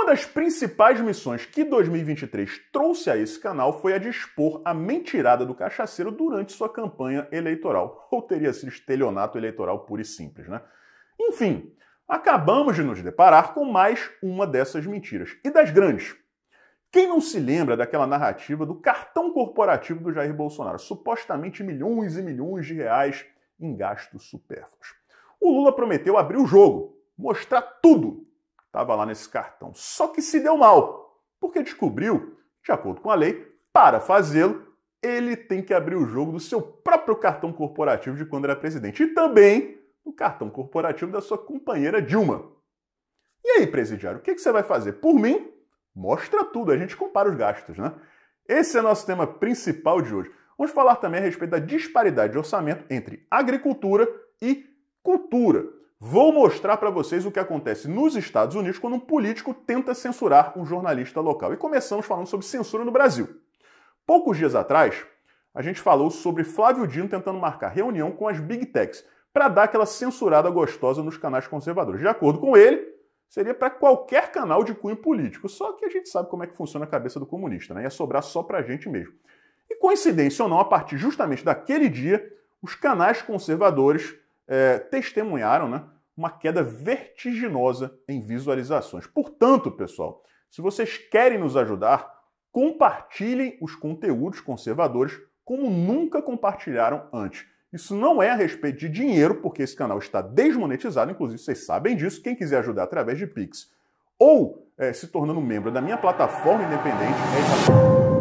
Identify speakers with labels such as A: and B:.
A: Uma das principais missões que 2023 trouxe a esse canal foi a de expor a mentirada do cachaceiro durante sua campanha eleitoral. Ou teria sido estelionato eleitoral puro e simples, né? Enfim, acabamos de nos deparar com mais uma dessas mentiras. E das grandes. Quem não se lembra daquela narrativa do cartão corporativo do Jair Bolsonaro? Supostamente milhões e milhões de reais em gastos supérfluos. O Lula prometeu abrir o jogo, mostrar tudo estava lá nesse cartão. Só que se deu mal, porque descobriu, de acordo com a lei, para fazê-lo, ele tem que abrir o jogo do seu próprio cartão corporativo de quando era presidente e também o cartão corporativo da sua companheira Dilma. E aí, presidiário, o que, que você vai fazer? Por mim, mostra tudo, a gente compara os gastos, né? Esse é nosso tema principal de hoje. Vamos falar também a respeito da disparidade de orçamento entre agricultura e cultura. Vou mostrar para vocês o que acontece nos Estados Unidos quando um político tenta censurar um jornalista local. E começamos falando sobre censura no Brasil. Poucos dias atrás, a gente falou sobre Flávio Dino tentando marcar reunião com as Big Techs para dar aquela censurada gostosa nos canais conservadores. De acordo com ele, seria para qualquer canal de cunho político. Só que a gente sabe como é que funciona a cabeça do comunista, né? Ia é sobrar só para a gente mesmo. E coincidência ou não, a partir justamente daquele dia, os canais conservadores é, testemunharam né, uma queda vertiginosa em visualizações. Portanto, pessoal, se vocês querem nos ajudar, compartilhem os conteúdos conservadores como nunca compartilharam antes. Isso não é a respeito de dinheiro, porque esse canal está desmonetizado, inclusive vocês sabem disso. Quem quiser ajudar através de Pix ou é, se tornando membro da minha plataforma independente é